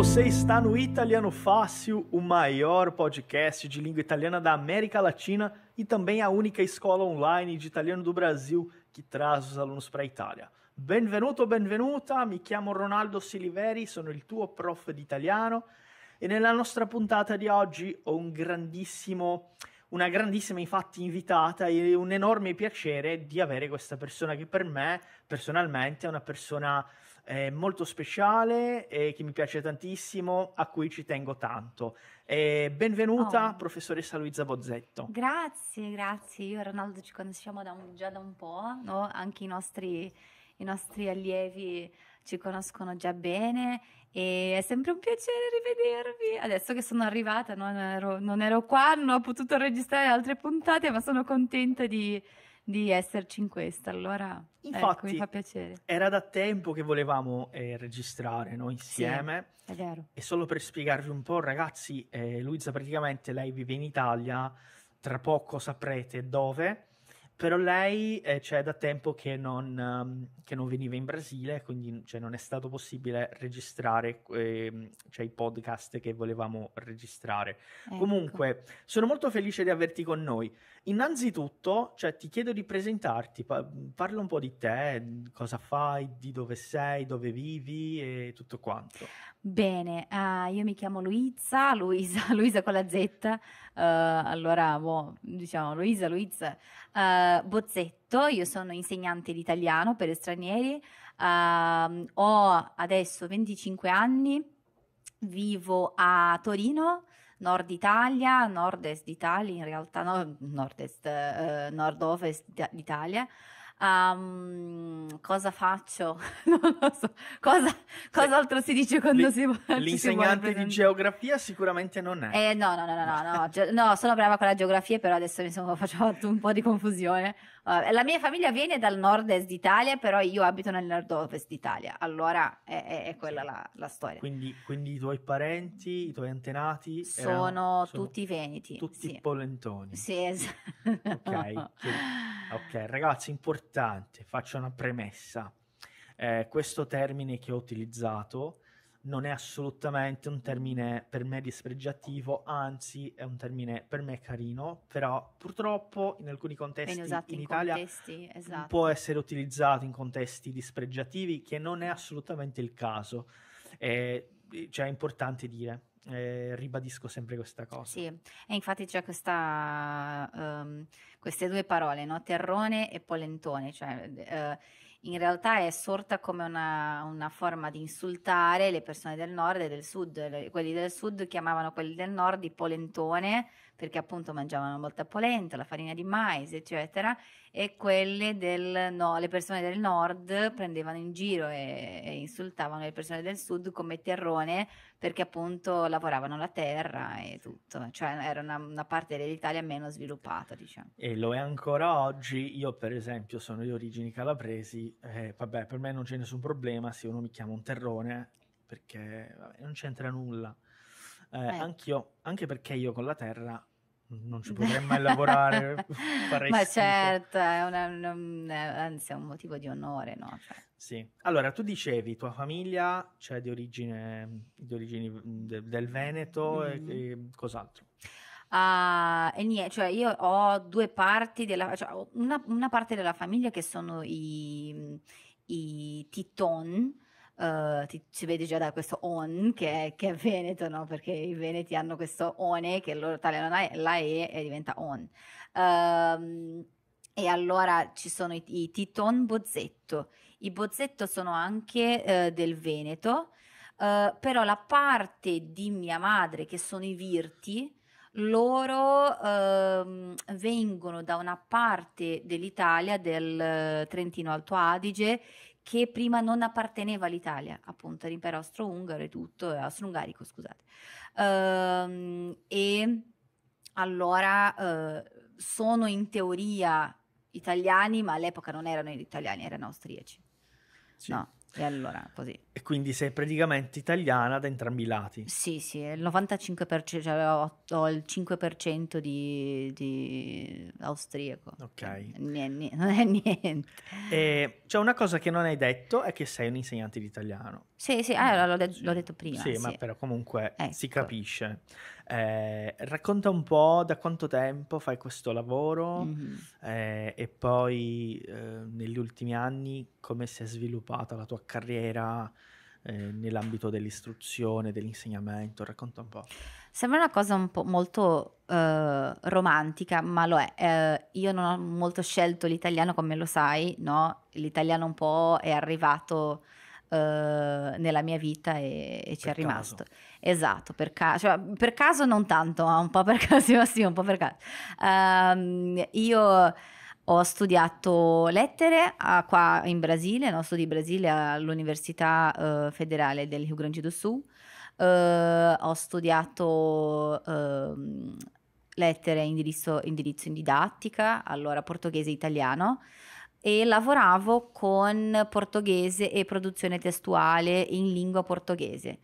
Você está no Italiano Fácil, o maior podcast de língua italiana da América Latina e também a única escola online de italiano do Brasil que traz os alunos para a Itália. Benvenuto, benvenuta, mi chiamo Ronaldo Siliveri, sono il tuo prof di italiano e nella nostra puntata di oggi ho un grandissimo una grandissima infatti invitata e un enorme piacere di avere questa persona che per me personalmente è una persona eh, molto speciale e che mi piace tantissimo, a cui ci tengo tanto. Eh, benvenuta, oh. professoressa Luisa Bozzetto. Grazie, grazie. Io e Ronaldo ci conosciamo da un, già da un po', no? anche i nostri, i nostri allievi ci conoscono già bene e è sempre un piacere rivedervi. Adesso che sono arrivata, non ero, non ero qua, non ho potuto registrare altre puntate, ma sono contenta di di esserci in questa, allora Infatti, ecco, mi fa piacere. Era da tempo che volevamo eh, registrare noi insieme. Sì, è vero. E solo per spiegarvi un po', ragazzi, eh, Luisa praticamente lei vive in Italia, tra poco saprete dove, però lei eh, cioè, da tempo che non, um, che non, veniva in Brasile, quindi cioè, non è stato possibile registrare eh, cioè, i podcast che volevamo registrare. Ecco. Comunque, sono molto felice di averti con noi. Innanzitutto, cioè, ti chiedo di presentarti, pa- parla un po' di te, cosa fai, di dove sei, dove vivi e tutto quanto. Bene, eh, io mi chiamo Luisa, Luisa, Luisa con la Z, eh, allora boh, diciamo Luisa, Luisa eh, Bozzetto, io sono insegnante di italiano per stranieri, ehm, ho adesso 25 anni, vivo a Torino nord Italia, nord-est d'Italia, in realtà no, nord-est, eh, nord-ovest d'Italia. Um, cosa faccio? non lo so. Cosa, cos'altro sì. si dice quando L- si va? L'insegnante si di geografia sicuramente non è. Eh, no, no, no, no, no, no, no sono brava con la geografia, però adesso mi sono fatto un po' di confusione. Eh, la mia famiglia viene dal nord-est d'Italia, però io abito nel nord-ovest d'Italia, allora è, è, è quella sì. la, la, storia. Quindi, quindi, i tuoi parenti, i tuoi antenati sono, erano, sono tutti veneti. Tutti sì. polentoni. Sì, esatto. Okay, ragazzi, importante, faccio una premessa. Eh, questo termine che ho utilizzato non è assolutamente un termine per me dispregiativo, anzi è un termine per me carino, però purtroppo in alcuni contesti in, in, Italia contesti, esatto. può essere utilizzato in contesti dispregiativi che non è assolutamente il caso, eh, cioè è importante dire. Eh, ribadisco sempre questa cosa. Sì, e infatti c'è questa, um, queste due parole, no? terrone e polentone, cioè... Uh, in realtà è sorta come una, una, forma di insultare le persone del nord e del sud. Quelli del sud chiamavano quelli del nord i polentone perché appunto mangiavano molta polenta, la farina di mais, eccetera, e quelle del no, le persone del nord prendevano in giro e, e insultavano le persone del sud come terrone perché appunto lavoravano la terra e tutto, cioè era una, una parte dell'Italia meno sviluppata, diciamo. E lo è ancora oggi, io per esempio sono di origini calabresi, eh, vabbè, per me non c'è nessun problema se uno mi chiama un terrone perché vabbè, non c'entra nulla. Eh, eh. anche perché io con la terra non ci potrei mai lavorare. Ma schifo. certo, è una, un, anzi è un motivo di onore, no? Cioè. Sì. Allora, tu dicevi, tua famiglia c'è cioè, di origine, di origine de, del Veneto mm. Ah, e, e cos'altro? Uh, e niente, cioè io ho due parti della, cioè una, una parte della famiglia che sono i, i Titon, Uhm, ti, ci vede già da questo on che è, che è veneto, no? perché i veneti hanno questo one che loro tagliano la, la e e diventa on. Um, e allora ci sono i, i, Titon Bozzetto. I Bozzetto sono anche uh, del Veneto, uh, però la parte di mia madre, che sono i Virti, loro ehm, vengono da una parte dell'Italia, del uhm, Trentino Alto Adige, che prima non apparteneva all'Italia, appunto all'impero austro-ungaro e tutto, eh, austro-ungarico, scusate. Ehm, e allora eh, sono in teoria italiani, ma all'epoca non erano italiani, erano austriaci. Sì. No. E allora così. E quindi sei praticamente italiana da entrambi i lati. Sì, sì, il 95%, cioè ho, ho il 5% di, di austriaco. Ok. N- non è niente. E, cioè una cosa che non hai detto è che sei un insegnante di italiano. Sì, sì, ah, l'ho, mm, de- l'ho, detto prima. Sì, sì, ma però comunque ecco. si capisce. Eh, racconta un po' da quanto tempo fai questo lavoro mm-hmm. eh, e poi eh, negli ultimi anni come si è sviluppata la tua carriera eh, nell'ambito dell'istruzione, dell'insegnamento, racconta un po'. Sembra una cosa un po' molto eh, romantica, ma lo è. Eh, io non ho molto scelto l'italiano, come lo sai, no? L'italiano un po' è arrivato eh, nella mia vita e, e ci per è rimasto. Caso. Esatto, per, ca- cioè, per, caso non tanto, ma un po' per caso, sì, un po' per caso. Um, io ho studiato lettere a, qua in Brasile, no? studi in Brasile all'Università uh, Federale del Rio Grande do Sul. Uh, ho studiato uh, lettere indirizzo, indirizzo in didattica, allora portoghese e italiano e lavoravo con portoghese e produzione testuale in lingua portoghese.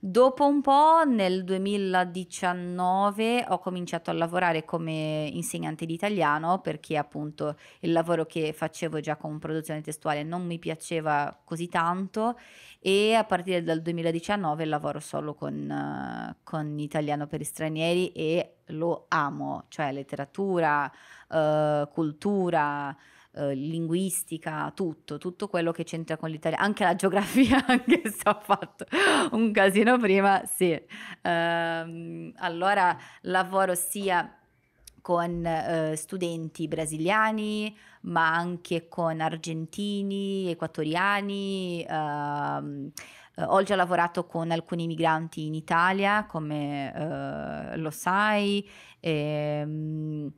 Dopo un po', nel 2019, ho cominciato a lavorare come insegnante di italiano perché appunto il lavoro che facevo già con produzione testuale non mi piaceva così tanto e a partire dal 2019 lavoro solo con, con italiano per stranieri e lo amo, cioè letteratura, eh, cultura eh, linguistica, tutto, tutto quello che c'entra con l'Italia, anche la geografia, anche se ho fatto un casino prima, sì. Ehm, allora lavoro sia con eh, studenti brasiliani, ma anche con argentini, equatoriani. Ehm, eh, ho già lavorato con alcuni migranti in Italia, come eh, lo sai, e, ehm,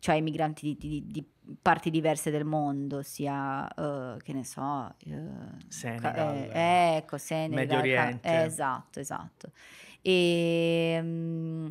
cioè migranti di, di, di parti diverse del mondo, sia uh, eh, che ne so, uh, Senegal, eh, ecco, Senegal, Medio Oriente. Eh, esatto, esatto. E, ehm,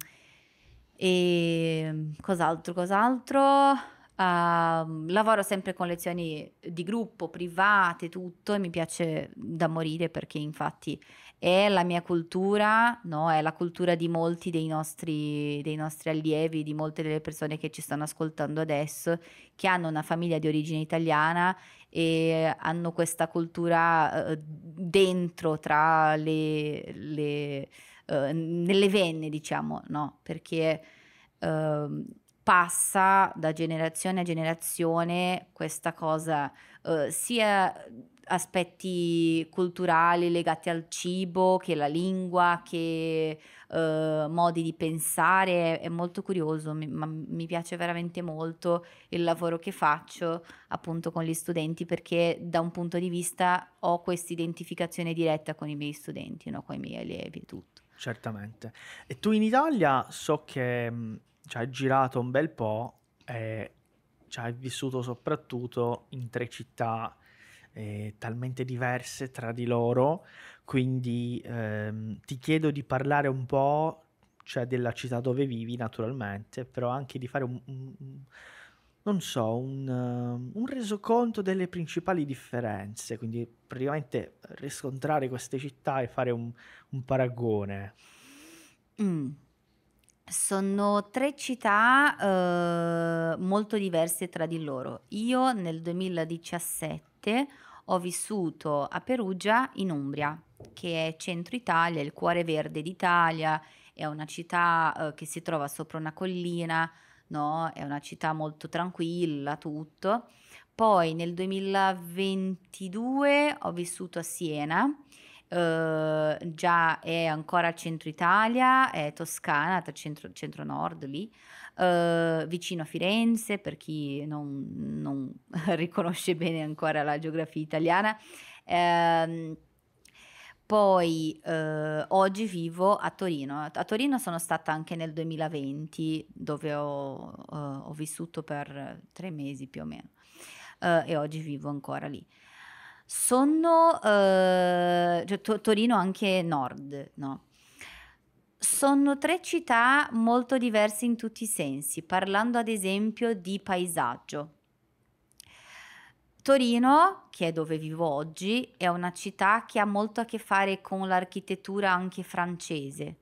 e ehm, cos'altro, cos'altro? Uh, lavoro sempre con lezioni di gruppo, private, tutto, e mi piace da morire perché infatti è la mia cultura, no? è la cultura di molti dei nostri, dei nostri allievi, di molte delle persone che ci stanno ascoltando adesso, che hanno una famiglia di origine italiana e hanno questa cultura eh, dentro, tra le, le eh, nelle venne, diciamo, no? perché eh, passa da generazione a generazione questa cosa eh, sia aspetti culturali legati al cibo, che la lingua, che eh, modi di pensare, è, molto curioso, mi, ma, mi piace veramente molto il lavoro che faccio appunto con gli studenti perché da un punto di vista ho questa identificazione diretta con i miei studenti, no? con i miei allievi e tutto. Certamente. E tu in Italia so che mm, ci hai girato un bel po' e cioè, hai vissuto soprattutto in tre città eh, talmente diverse tra di loro, quindi ehm, ti chiedo di parlare un po', cioè della città dove vivi naturalmente, però anche di fare un, un, non so, un, un, resoconto delle principali differenze, quindi praticamente riscontrare queste città e fare un, un paragone. Mm. Sono tre città eh, molto diverse tra di loro. Io nel 2017 latte ho vissuto a Perugia in Umbria, che è centro Italia, il cuore verde d'Italia, è una città eh, che si trova sopra una collina, no? è una città molto tranquilla, tutto. Poi nel 2022 ho vissuto a Siena, eh, già è ancora centro Italia, è Toscana, centro, centro-nord lì. Uhm, vicino a Firenze, per chi non, non riconosce bene ancora la geografia italiana. Eh, poi eh, oggi vivo a Torino. A Torino sono stata anche nel 2020, dove ho, eh, ho vissuto per tre mesi più o meno, eh, e oggi vivo ancora lì. Sono cioè, to- Torino anche nord, no? Sono tre città molto diverse in tutti i sensi, parlando ad esempio di paesaggio. Torino, che è dove vivo oggi, è una città che ha molto a che fare con l'architettura anche francese.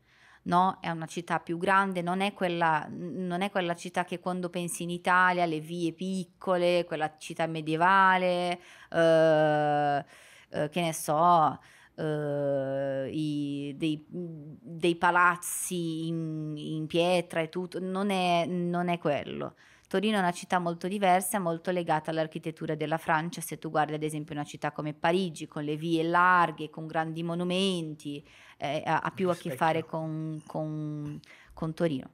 No, è una città più grande, non è, quella, non è quella città che quando pensi in Italia, le vie piccole, quella città medievale, eh, eh, che ne so, eh, i, dei, dei, palazzi in, in, pietra e tutto, non è, non è quello. Torino è una città molto diversa, molto legata all'architettura della Francia. Se tu guardi ad esempio una città come Parigi, con le vie larghe, con grandi monumenti, eh, ha, ha, più a che fare con, con, con Torino.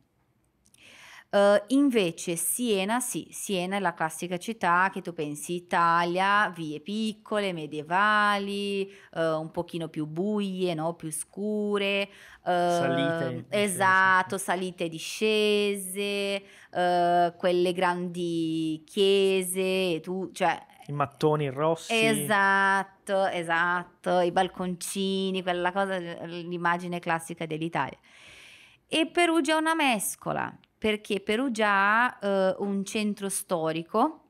Uh, invece Siena, sì, Siena è la classica città che tu pensi Italia, vie piccole, medievali, uh, un pochino più buie, no? più scure. Uh, salite. Esatto, salite e discese, quelle grandi chiese, tu, cioè i mattoni rossi. Esatto, esatto, i balconcini, quella cosa, l'immagine classica dell'Italia. E Perugia è una mescola, perché Perugia ha uh, un centro storico,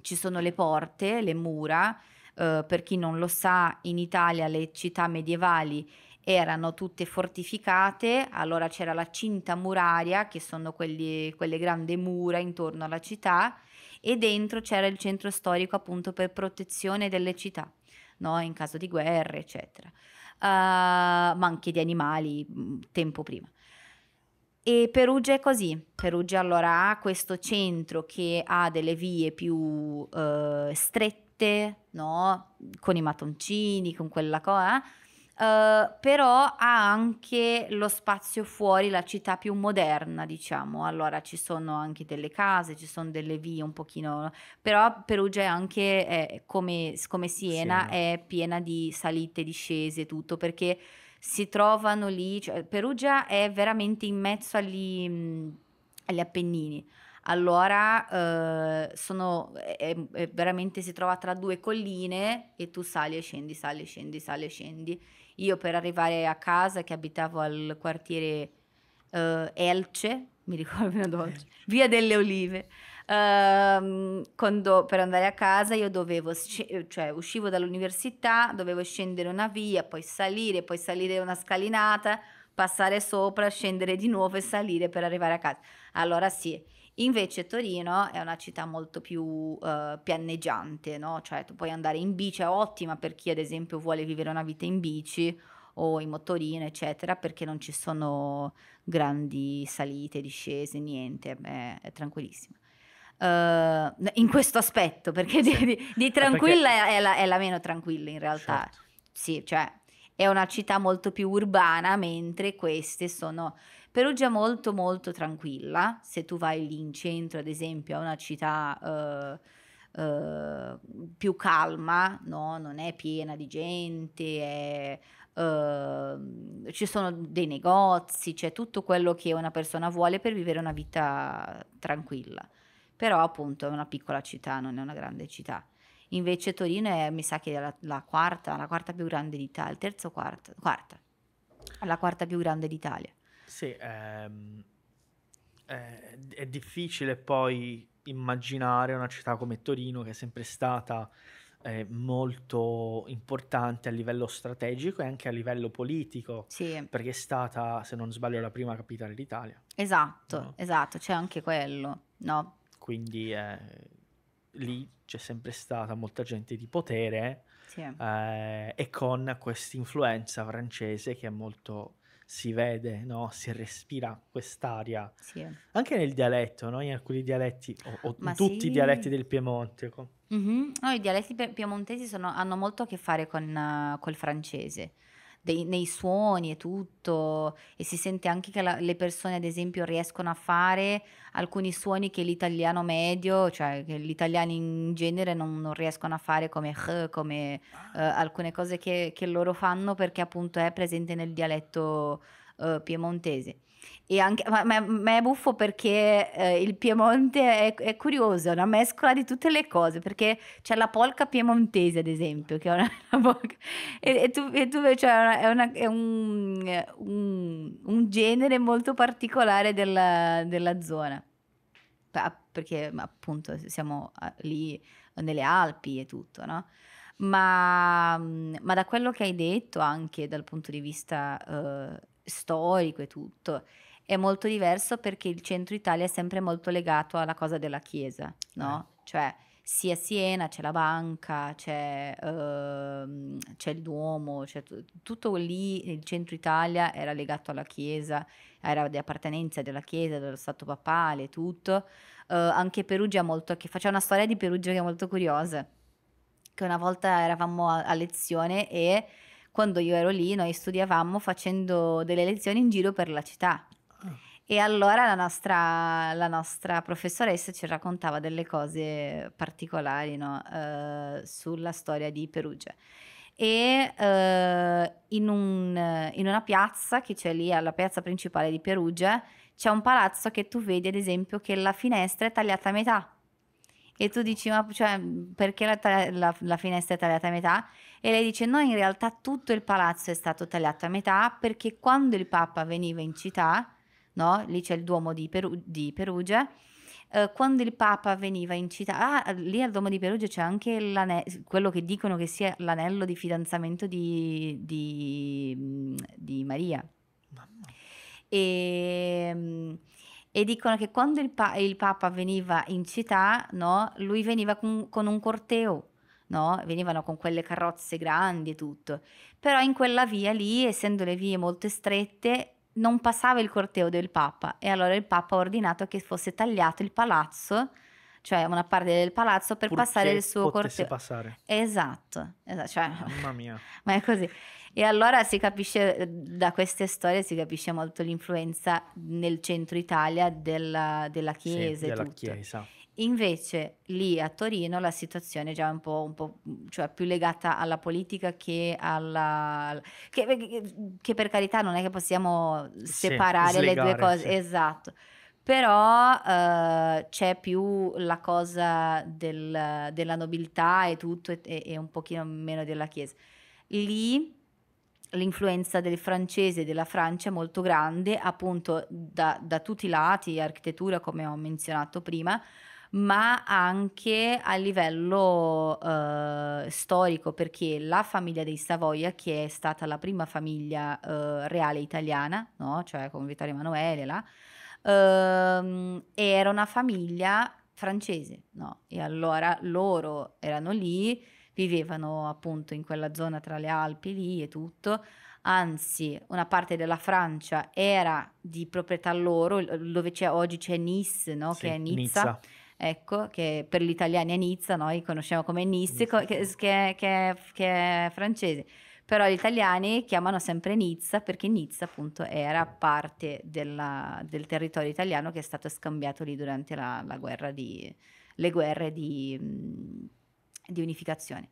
ci sono le porte, le mura, uh, per chi non lo sa in Italia le città medievali erano tutte fortificate, allora c'era la cinta muraria, che sono quelli, quelle grandi mura intorno alla città, e dentro c'era il centro storico appunto per protezione delle città, no? in caso di guerre, eccetera, uh, ma anche di animali mm, tempo prima. E Perugia è così. Perugia allora ha questo centro che ha delle vie più eh, strette, no? con i mattoncini, con quella cosa, eh? eh, però ha anche lo spazio fuori, la città più moderna, diciamo. Allora ci sono anche delle case, ci sono delle vie un pochino, però Perugia è anche, eh, come, come Siena, Siena, è piena di salite, discese, tutto, perché si trovano lì, cioè, Perugia è veramente in mezzo agli, mh, mm, agli Appennini. Allora eh, sono, è, è veramente si trova tra due colline e tu sali e scendi, sali e scendi, sali e scendi. Io per arrivare a casa che abitavo al quartiere eh, Elce, mi ricordo una volta, Via delle Olive ehm, quando per andare a casa io dovevo, cioè uscivo dall'università, dovevo scendere una via, poi salire, poi salire una scalinata, passare sopra, scendere di nuovo e salire per arrivare a casa. Allora sì, Invece Torino è una città molto più uh, eh, pianneggiante, no? Cioè tu puoi andare in bici, è ottima per chi ad esempio vuole vivere una vita in bici o in motorino, eccetera, perché non ci sono grandi salite, discese, niente, è, è tranquillissima uh, in questo aspetto, perché sì. di, di, tranquilla ah, perché... È, la, è, la, meno tranquilla in realtà. Certo. Sì, cioè è una città molto più urbana, mentre queste sono... Perugia molto molto tranquilla, se tu vai lì in centro ad esempio è una città... Uh, Uh, più calma, no? non è piena di gente, è, uh, ci sono dei negozi, c'è tutto quello che una persona vuole per vivere una vita tranquilla però appunto è una piccola città, non è una grande città. Invece Torino è, mi sa che è la, la quarta, la quarta più grande d'Italia, il terzo quarta, quarta, la quarta più grande d'Italia. Sì, ehm, è, è difficile poi immaginare una città come Torino che è sempre stata eh, molto importante a livello strategico e anche a livello politico, sì. perché è stata, se non sbaglio, la prima capitale d'Italia. Esatto, no? esatto, c'è anche quello, no? quindi eh, lì c'è sempre stata molta gente di potere sì. eh, e con questa influenza francese che è molto si vede, no? si respira quest'aria. Sì. Anche nel dialetto, no? in alcuni dialetti, o, o in tutti sì. i dialetti del Piemonte. Mm-hmm. No, I dialetti piemontesi sono, hanno molto a che fare con uh, col francese dei, nei suoni e tutto e si sente anche che la, le persone ad esempio riescono a fare alcuni suoni che l'italiano medio, cioè che gli italiani in genere non, non riescono a fare come h, come eh, ah. alcune cose che, che, loro fanno perché appunto è presente nel dialetto eh, piemontese. Anche, ma, ma, ma, è buffo perché eh, il Piemonte è, è, curioso, è una mescola di tutte le cose, perché c'è la polca piemontese, ad esempio, che è una, una polca, e, e, tu, e tu cioè, è, una, è un, un, un, genere molto particolare della, della zona, perché appunto siamo lì nelle Alpi e tutto, no? Ma, mm, ma da quello che hai detto, anche dal punto di vista... Eh, storico e tutto, è molto diverso perché il centro Italia è sempre molto legato alla cosa della chiesa, no? Eh. Cioè, sì a Siena c'è la banca, c'è, uh, c'è il Duomo, c'è t- tutto lì, il centro Italia era legato alla Chiesa, era di appartenenza della Chiesa, dello Stato Papale, tutto. Uh, anche Perugia ha molto a che fare, c'è una storia di Perugia che è molto curiosa, che una volta eravamo a, a lezione e quando io ero lì noi studiavamo facendo delle lezioni in giro per la città. E allora la nostra, la nostra, professoressa ci raccontava delle cose particolari no? uh, sulla storia di Perugia. E uh, in, un, in, una piazza che c'è lì, alla piazza principale di Perugia, c'è un palazzo che tu vedi, ad esempio, che la finestra è tagliata a metà. E tu dici, ma cioè, perché la, la, la finestra è tagliata a metà? E lei dice no, in realtà tutto il palazzo è stato tagliato a metà perché quando il Papa veniva in città, no, lì c'è il Duomo di, Peru- di Perugia, eh, quando il Papa veniva in città, ah, lì al Duomo di Perugia c'è anche quello che dicono che sia l'anello di fidanzamento di, di, di Maria. E, ehm, e, dicono che quando il, pa- il Papa veniva in città, no, lui veniva con, con un corteo no? venivano con quelle carrozze grandi e tutto. Però in quella via lì, essendo le vie molto strette, non passava il corteo del Papa e allora il Papa ha ordinato che fosse tagliato il palazzo, cioè una parte del palazzo per Purché passare il suo corteo. passare. Esatto, esatto cioè, mamma mia. ma è così. E allora si capisce da queste storie si capisce molto l'influenza nel centro Italia della, della Chiesa. Sì, della tutto. Chiesa. Invece lì a Torino la situazione è già un po', un po' cioè più legata alla politica che alla... Che, che, per carità non è che possiamo separare sì, slegare, le due cose, sì. esatto, però eh, c'è più la cosa del, della nobiltà e tutto e, e un pochino meno della Chiesa. Lì l'influenza del francese e della Francia è molto grande, appunto da, da tutti i lati, architettura come ho menzionato prima, ma anche a livello eh, storico, perché la famiglia dei Savoia, che è stata la prima famiglia eh, reale italiana, no? cioè con Vittorio Emanuele, là, ehm, era una famiglia francese, no? e allora loro erano lì, vivevano appunto in quella zona tra le Alpi lì e tutto anzi una parte della Francia era di proprietà loro, dove c'è, oggi c'è Nice, no? sì, che è Nizza. Nizza ecco, che per gli italiani è Nizza, noi conosciamo come Nizza, che, che, che, che è francese però gli italiani chiamano sempre Nizza perché Nizza appunto era parte della, del territorio italiano che è stato scambiato lì durante la, la guerra di, le guerre di, di unificazione.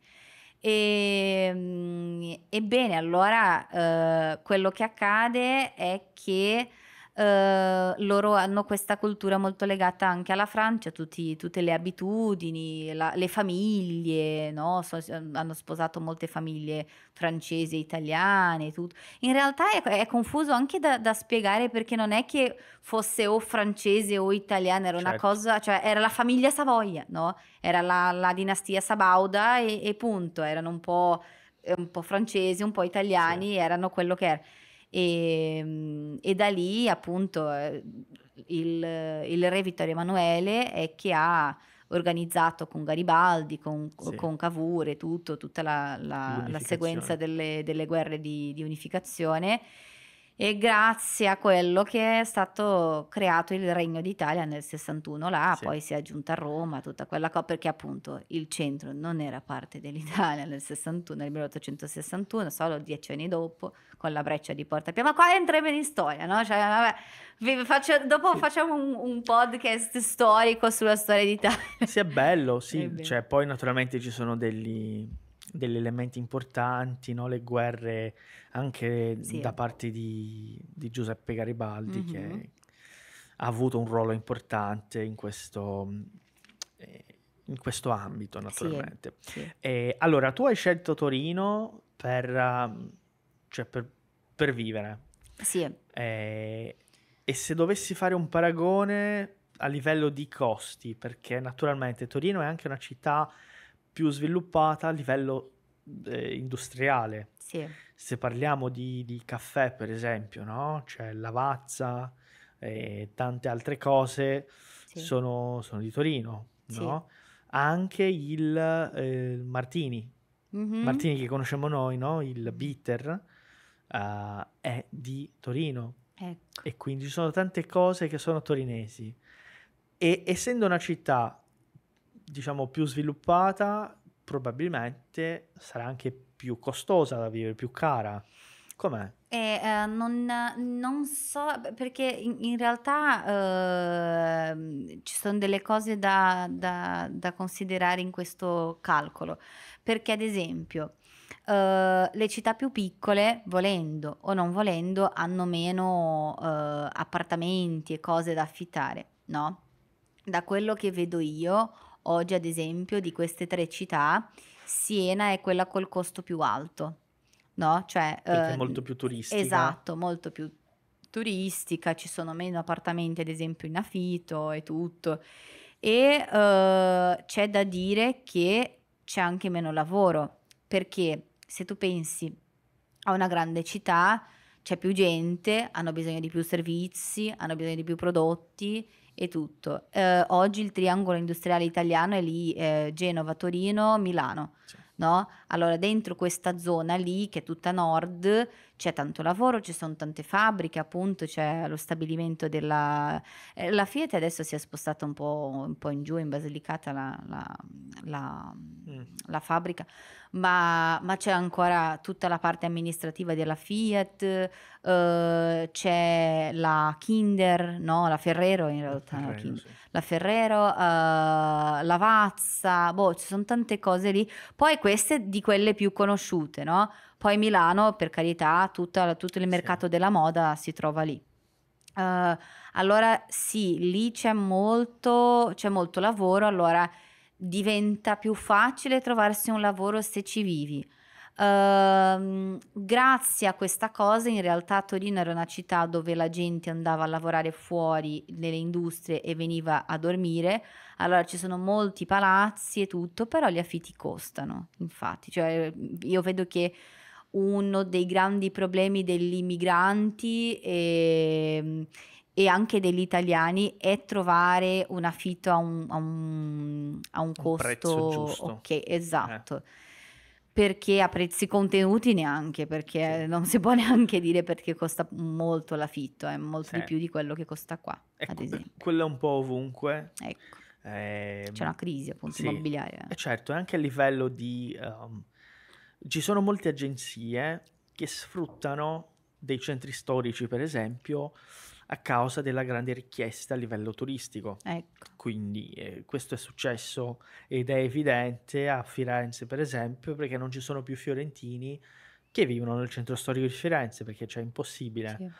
E, ehm, ebbene, allora eh, quello che accade è che eh, loro hanno questa cultura molto legata anche alla Francia, tutti, tutte le abitudini, la, le famiglie, no? so, hanno sposato molte famiglie francesi e italiane. Tutto. In realtà è, è confuso anche da, da, spiegare perché non è che fosse o francese o italiana, era certo. una cosa, cioè era la famiglia Savoia, no? era la, la dinastia Sabauda e, e punto, erano un po' eh, un po' francesi, un po' italiani, sì. erano quello che era e, ehm, e da lì appunto eh, il, il, re Vittorio Emanuele è che ha organizzato con Garibaldi, con, sì. con Cavour e tutto, tutta la, la, la sequenza delle, delle guerre di, di unificazione e grazie a quello che è stato creato il Regno d'Italia nel 61 là, sì. poi si è aggiunta Roma, tutta quella cosa, perché appunto il centro non era parte dell'Italia nel 61, nel 1861, solo dieci anni dopo, con la breccia di Porta Pia. Ma qua entreremo in storia, no? Cioè, vabbè, faccio, dopo sì. facciamo un, un, podcast storico sulla storia d'Italia. Sì, è bello, sì. È cioè, poi naturalmente ci sono degli degli elementi importanti, no? le guerre anche sì. da parte di, di Giuseppe Garibaldi mm-hmm. che ha avuto un ruolo importante in questo, eh, in questo ambito naturalmente. Sì, sì. E, allora, tu hai scelto Torino per, ehm, cioè per, per vivere. Sì. E, e se dovessi fare un paragone a livello di costi, perché naturalmente Torino è anche una città più sviluppata a livello eh, industriale. Sì. Se parliamo di, di, caffè, per esempio, no? c'è Cioè Lavazza e eh, tante altre cose sì. sono, sono, di Torino, no? Sì. Anche il eh, Martini, mm-hmm. Martini che conosciamo noi, no? Il bitter uh, è di Torino. Ecco. E quindi ci sono tante cose che sono torinesi. E essendo una città diciamo più sviluppata probabilmente sarà anche più costosa da vivere, più cara. Com'è? Eh, eh, non, non, so perché in, in realtà eh, ci sono delle cose da, da, da, considerare in questo calcolo perché ad esempio eh, le città più piccole volendo o non volendo hanno meno eh, appartamenti e cose da affittare no? da quello che vedo io Oggi, ad esempio, di queste tre città, Siena è quella col costo più alto, no? Cioè, Perché eh, è molto più turistica. Esatto, molto più turistica, ci sono meno appartamenti, ad esempio, in affitto e tutto. E eh, c'è da dire che c'è anche meno lavoro, perché se tu pensi a una grande città, c'è più gente, hanno bisogno di più servizi, hanno bisogno di più prodotti, e tutto. Eh, oggi il triangolo industriale italiano è lì, eh, Genova, Torino, Milano. Sì. No? Allora, dentro questa zona lì, che è tutta nord, c'è tanto lavoro, ci sono tante fabbriche, appunto c'è lo stabilimento della eh, la Fiat adesso si è spostata un po', un po in giù in Basilicata la, la, la, mm. la fabbrica, ma, ma, c'è ancora tutta la parte amministrativa della Fiat, eh, c'è la Kinder, no? la Ferrero in realtà, Ferrero, Kinder, sì. la, Ferrero, eh, la Vazza, boh, ci sono tante cose lì, poi queste di quelle più conosciute, no? Poi Milano, per carità, tutta, tutto il mercato sì. della moda si trova lì. Uh, allora sì, lì c'è molto, c'è molto lavoro, allora diventa più facile trovarsi un lavoro se ci vivi. Uh, grazie a questa cosa in realtà Torino era una città dove la gente andava a lavorare fuori nelle industrie e veniva a dormire allora ci sono molti palazzi e tutto però gli affitti costano infatti cioè, io vedo che uno dei grandi problemi degli immigranti e, ehm, e anche degli italiani è trovare un affitto a un, a un, a un costo un ok, eh. esatto. Eh. Perché a prezzi contenuti neanche, perché sì. non si può neanche dire perché costa molto l'affitto, è eh, molto sì. di più di quello che costa qua. Ecco, quello è un po' ovunque. Ecco. Eh, C'è una crisi appunto sì. immobiliare. E eh, certo, anche a livello di um, ci sono molte agenzie che sfruttano dei centri storici, per esempio, a causa della grande richiesta a livello turistico. Ecco. Quindi eh, questo è successo ed è evidente a Firenze, per esempio, perché non ci sono più fiorentini che vivono nel centro storico di Firenze, perché cioè è impossibile. Sì.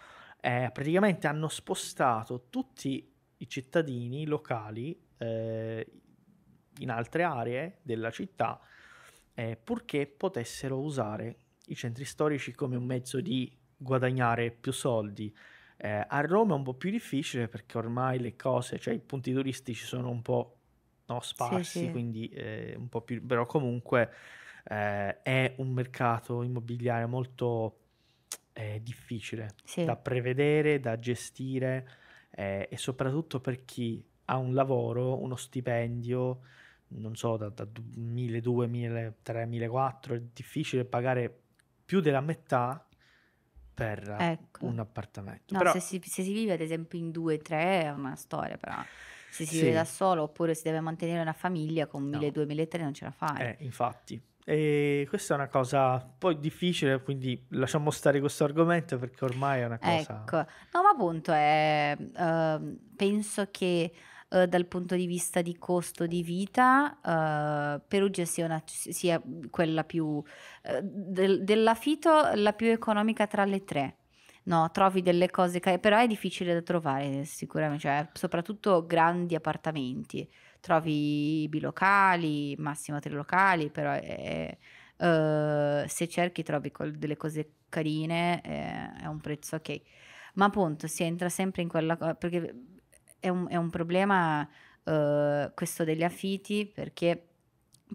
Eh, praticamente hanno spostato tutti i cittadini locali eh, in altre aree della città eh, purché potessero usare i centri storici come un mezzo di guadagnare più soldi. Eh, a Roma è un po' più difficile perché ormai le cose, cioè i punti turistici sono un po' no, sparsi, sì, sì. quindi eh, un po' più... però comunque eh, è un mercato immobiliare molto eh, difficile sì. da prevedere, da gestire eh, e soprattutto per chi ha un lavoro, uno stipendio, non so, da, da 1.200, 1.300, 1.400, è difficile pagare più della metà per ecco. un appartamento. No, però... se, si, se, si, vive ad esempio in 2-3 è una storia, però se si sì. vive da solo oppure si deve mantenere una famiglia con 1.200-1.300 non ce la fai. Eh, infatti. E questa è una cosa poi difficile, quindi lasciamo stare questo argomento perché ormai è una cosa. Ecco, no, ma appunto è, uh, penso che eh, dal punto di vista di costo di vita, eh, Perugia sia, una, sia, quella più eh, del, dell'affitto la più economica tra le tre. No, trovi delle cose, che, però è difficile da trovare sicuramente, cioè, soprattutto grandi appartamenti. Trovi bilocali, massimo trilocali, però è, Uh, se cerchi trovi delle cose carine eh, è un prezzo ok ma appunto si entra sempre in quella cosa perché è un, è un problema eh, questo degli affitti perché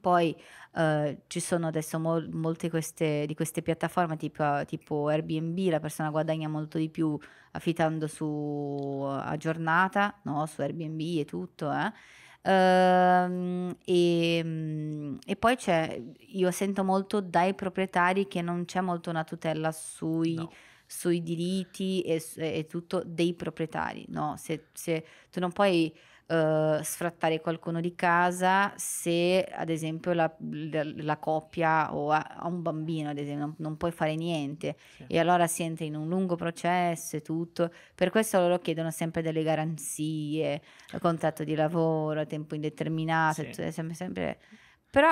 poi eh, ci sono adesso mol- molte queste, di queste piattaforme tipo, tipo, Airbnb, la persona guadagna molto di più affittando su, a giornata, no? su Airbnb e tutto. Eh? Uh, e, e, poi c'è, io sento molto dai proprietari che non c'è molto una tutela sui, no sui diritti e, e tutto dei proprietari, no? se, se tu non puoi... Uh, sfrattare qualcuno di casa se ad esempio la, la, la coppia o ha un bambino ad esempio non, non puoi fare niente sì. e allora si entra in un lungo processo e tutto per questo loro chiedono sempre delle garanzie eh, contratto di lavoro tempo indeterminato sì. tutto, sempre, sempre. però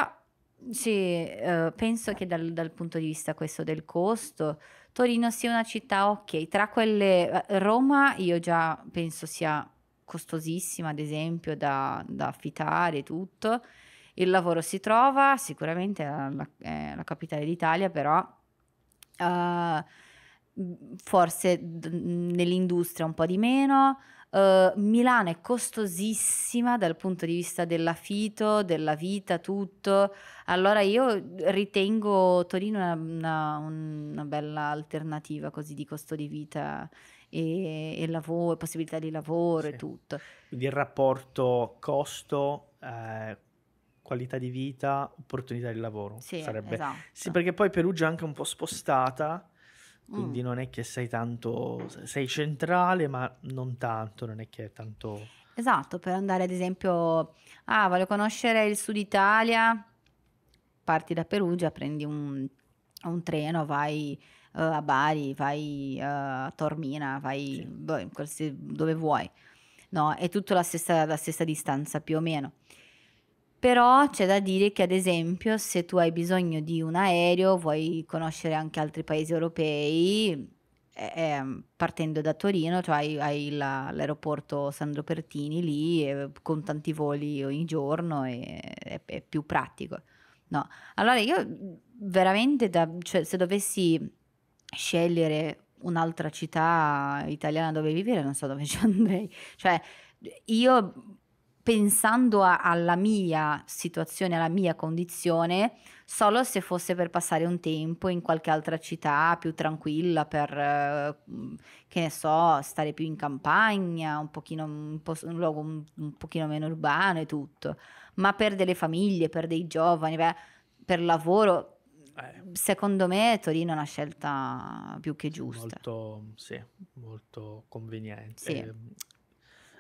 sì, uh, penso che dal, dal punto di vista questo del costo Torino sia una città ok, tra quelle eh, Roma io già penso sia costosissima ad esempio da, da affittare e tutto, il lavoro si trova, sicuramente è la, è la capitale d'Italia però... Uh, forse nell'industria un po' di meno, eh, Milano è costosissima dal punto di vista dell'affitto, della vita, tutto. Allora io ritengo Torino una, una, una bella alternativa così di costo di vita e, e lavoro, possibilità di lavoro sì. e tutto. Quindi il rapporto costo, eh, qualità di vita, opportunità di lavoro. Sì, sarebbe. Esatto. sì, perché poi Perugia è anche un po' spostata quindi mm. non è che sei tanto, sei centrale ma non tanto, non è che è tanto... Esatto, per andare ad esempio, ah, voglio conoscere il sud Italia, parti da Perugia, prendi un, un treno, vai uh, a Bari, vai uh, a Tormina, vai sì. dove, boh, dove vuoi. No, è tutta la stessa, la stessa distanza più o meno però c'è da dire che ad esempio se tu hai bisogno di un aereo, vuoi conoscere anche altri paesi europei, eh, ehm, partendo da Torino, cioè hai, hai la, l'aeroporto Sandro Pertini lì eh, con tanti voli ogni giorno e è, è più pratico. No, allora io veramente da, cioè, se dovessi scegliere un'altra città italiana dove vivere, non so dove ci andrei. Cioè, io pensando a, alla mia situazione, alla mia condizione, solo se fosse per passare un tempo in qualche altra città più tranquilla, per, eh, che ne so, stare più in campagna, un, pochino, un, po- un luogo un, un, pochino meno urbano e tutto, ma per delle famiglie, per dei giovani, beh, per lavoro, eh. secondo me Torino è una scelta più che giusta. Molto, sì, molto conveniente. Sì. Eh,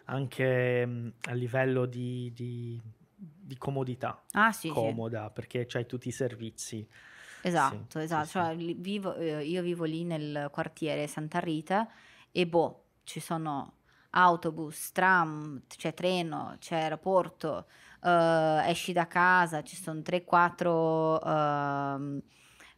anche mm, a livello di, di, di comodità. Ah, sì, comoda, sì. perché c'hai tutti i servizi. Esatto, sì, esatto. Cioè, vivo, eh, io vivo lì nel quartiere Santa Rita e boh, ci sono autobus, tram, c'è cioè, treno, c'è aeroporto, uh, esci da casa, ci sono 3-4 ehm,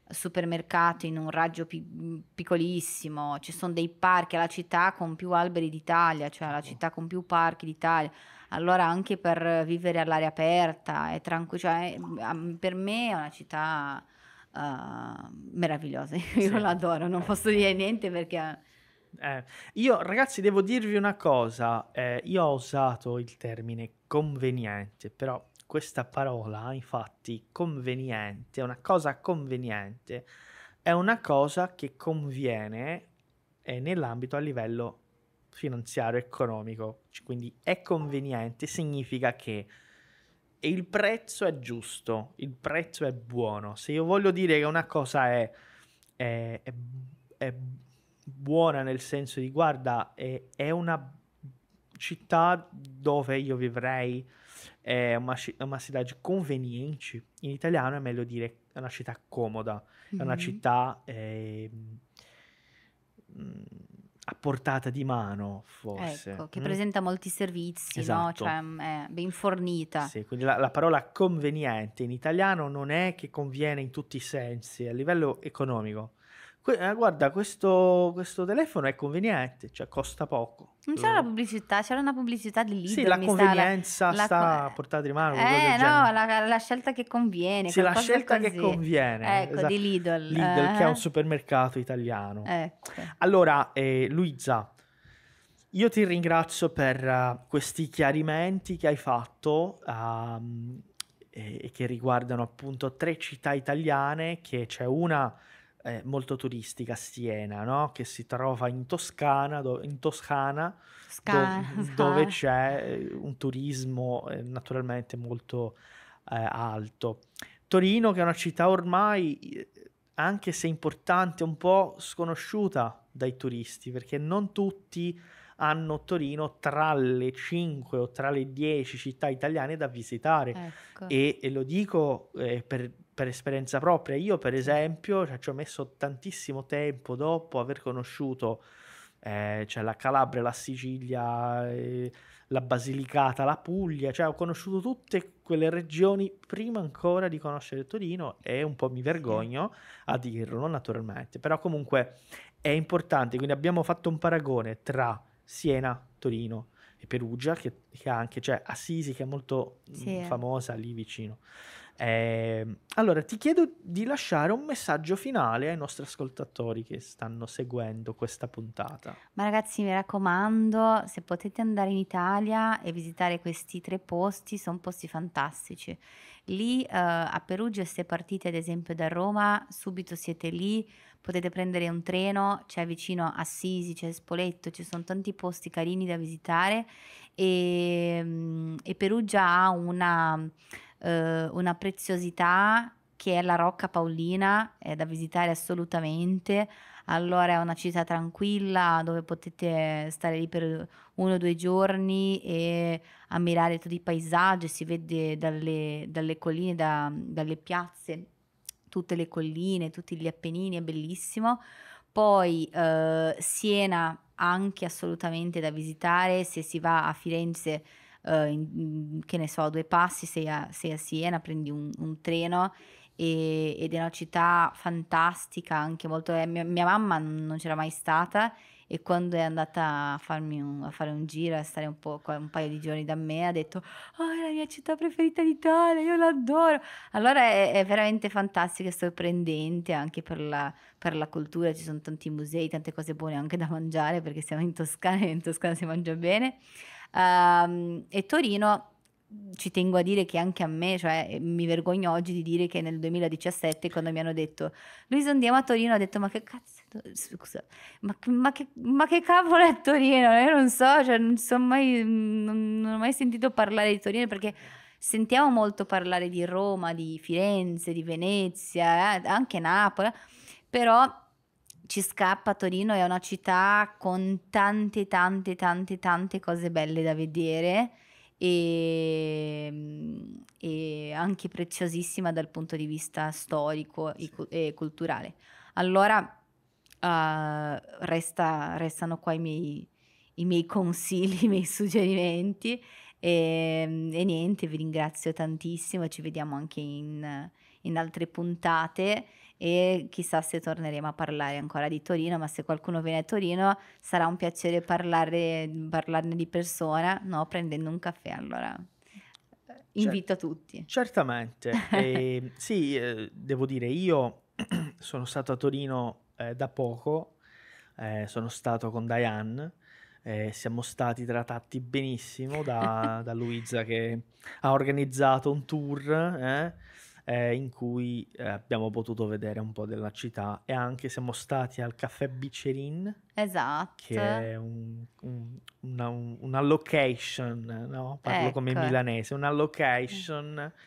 supermercato in un raggio pi- piccolissimo, ci sono dei parchi, è la città con più alberi d'Italia, cioè la città con più parchi d'Italia. Allora anche per vivere all'aria aperta è tranquillo, cioè, ehm, per me è una città uh, meravigliosa, io sì. l'adoro, non posso dire niente perché... Eh, io ragazzi devo dirvi una cosa, eh, io ho usato il termine conveniente, però questa parola, infatti, conveniente, una cosa conveniente, è una cosa che conviene eh, nell'ambito a livello finanziario economico. Quindi è conveniente significa che il prezzo è giusto, il prezzo è buono. Se io voglio dire che una cosa è, è, è, è buona nel senso di guarda, è, una città dove io vivrei, è uma, uma cidade conveniente, in italiano è meglio dire è una città comoda, mm-hmm. è una mm-hmm. città eh, a portata di mano, forse. Ecco, che mm. presenta molti servizi, esatto. no? cioè, mm, è ben fornita. Sì, quindi la, la, parola conveniente in italiano non è che conviene in tutti i sensi, a livello economico, eh, guarda, questo, questo telefono è conveniente, cioè costa poco. Non c'era la mm. pubblicità, c'era una pubblicità di Lidl. Sì, la convenienza sta, la, sta a portata di mano. Eh, no, la, la, scelta che conviene. Sì, la scelta così. che conviene. Ecco, esatto. di Lidl. Lidl, eh. che è eh. un supermercato italiano. Ecco. Allora, eh, Luisa, io ti ringrazio per eh, questi chiarimenti che hai fatto um, e, e che riguardano appunto tre città italiane, che c'è una eh, molto turistica, Siena, no? che si trova in Toscana, do, in Toscana Sca- do, dove c'è eh, un turismo eh, naturalmente molto eh, alto. Torino che è una città ormai, eh, anche se importante, un po' sconosciuta dai turisti, perché non tutti hanno Torino tra le 5 o tra le 10 città italiane da visitare. Ecco. E, e, lo dico eh, per per esperienza propria. Io, per esempio, cioè, ci ho messo tantissimo tempo dopo aver conosciuto eh, cioè, la Calabria, la Sicilia, eh, la Basilicata, la Puglia, cioè, ho conosciuto tutte quelle regioni prima ancora di conoscere Torino e un po' mi vergogno a dirlo, naturalmente, però comunque è importante, quindi abbiamo fatto un paragone tra Siena, Torino, e Perugia, che, che anche, cioè Assisi, che è molto sì. Mm, eh. famosa lì vicino. Eh, allora, ti chiedo di lasciare un messaggio finale ai nostri ascoltatori che stanno seguendo questa puntata. Ma ragazzi, mi raccomando, se potete andare in Italia e visitare questi tre posti, sono posti fantastici. Lì eh, a Perugia, se partite ad esempio da Roma, subito siete lì, potete prendere un treno, c'è vicino Assisi, c'è Spoletto, ci sono tanti posti carini da visitare e, ehm, e Perugia ha una eh, una preziosità che è la Rocca Paolina, è da visitare assolutamente. Allora è una città tranquilla dove potete stare lì per uno o due giorni e ammirare tutti i paesaggi, si vede dalle, dalle colline, da, dalle piazze, tutte le colline, tutti gli Appennini, è bellissimo. Poi eh, Siena anche assolutamente da visitare se si va a Firenze eh, in, che ne so, due passi sei a, sei a Siena, prendi un, un treno e, ed è una città fantastica, anche molto... Eh, mia, mia, mamma non c'era mai stata e quando è andata a, farmi un, a fare un giro, a stare un, po', un paio di giorni da me, ha detto, oh è la mia città preferita d'Italia, io l'adoro. Allora è, è veramente fantastica e sorprendente anche per la, per la cultura, ci sono tanti musei, tante cose buone anche da mangiare perché siamo in Toscana e in Toscana si mangia bene. Uh, e Torino ci tengo a dire che anche a me, cioè mi vergogno oggi di dire che nel 2017 quando mi hanno detto Luisa andiamo a Torino, ho detto ma che cazzo, scusa, ma, ma, che, ma che, cavolo è Torino? Io non so, cioè, non, so mai, non, non ho mai sentito parlare di Torino perché sentiamo molto parlare di Roma, di Firenze, di Venezia, eh, anche Napoli, però ci scappa Torino è una città con tante tante tante tante cose belle da vedere e, mm, e anche preziosissima dal punto di vista storico sì. e, culturale allora uh, resta, restano qua i miei, i miei, consigli i miei suggerimenti e, mm, e, niente vi ringrazio tantissimo ci vediamo anche in, in altre puntate e chissà se torneremo a parlare ancora di Torino, ma se qualcuno viene a Torino sarà un piacere parlare, parlarne di persona, no? prendendo un caffè allora. Eh, invito tutti. Certamente. e, ehm, sì, eh, devo dire, io sono stato a Torino eh, da poco, eh, sono stato con Diane. Eh, siamo stati trattati benissimo da, da Luisa che ha organizzato un tour eh, eh, in cui eh, abbiamo potuto vedere un po' della città e anche siamo stati al caffè Bicerin. Esatto. Che è un, un, una, una, location, no? parlo ecco. come milanese, una location mm.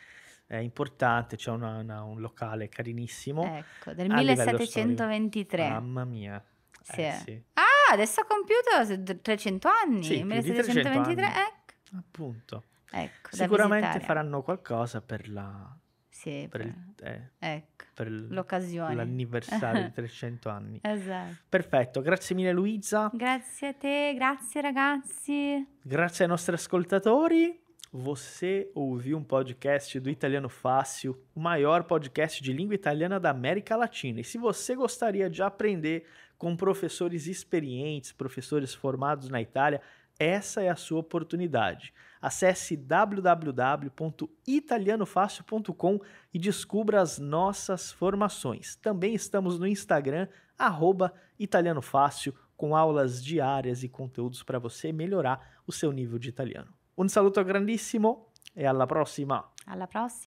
eh, importante, c'è cioè un locale carinissimo. Ecco, del 1723. Mamma mia. Sì. Eh, sì. Ah, adesso ha compiuto 300 anni. Sì, 1723, ecco. Appunto. Ecco, Sicuramente faranno qualcosa per la sì, per, per, il, eh, ecco, per l'occasione. L'anniversario di 300 anni. Esatto. Perfetto, grazie mille Luisa. Grazie a te, grazie ragazzi. Grazie ai nostri ascoltatori. Você ouviu um podcast do Italiano Fácil, o maior podcast de língua italiana da América Latina. E se você gostaria de aprender com professores experientes, professores formados na Itália, essa é a sua oportunidade. Acesse www.italianofácil.com e descubra as nossas formações. Também estamos no Instagram, arroba italianofácil, com aulas diárias e conteúdos para você melhorar o seu nível de italiano. Um saluto grandissimo e alla prossima! Alla prossima!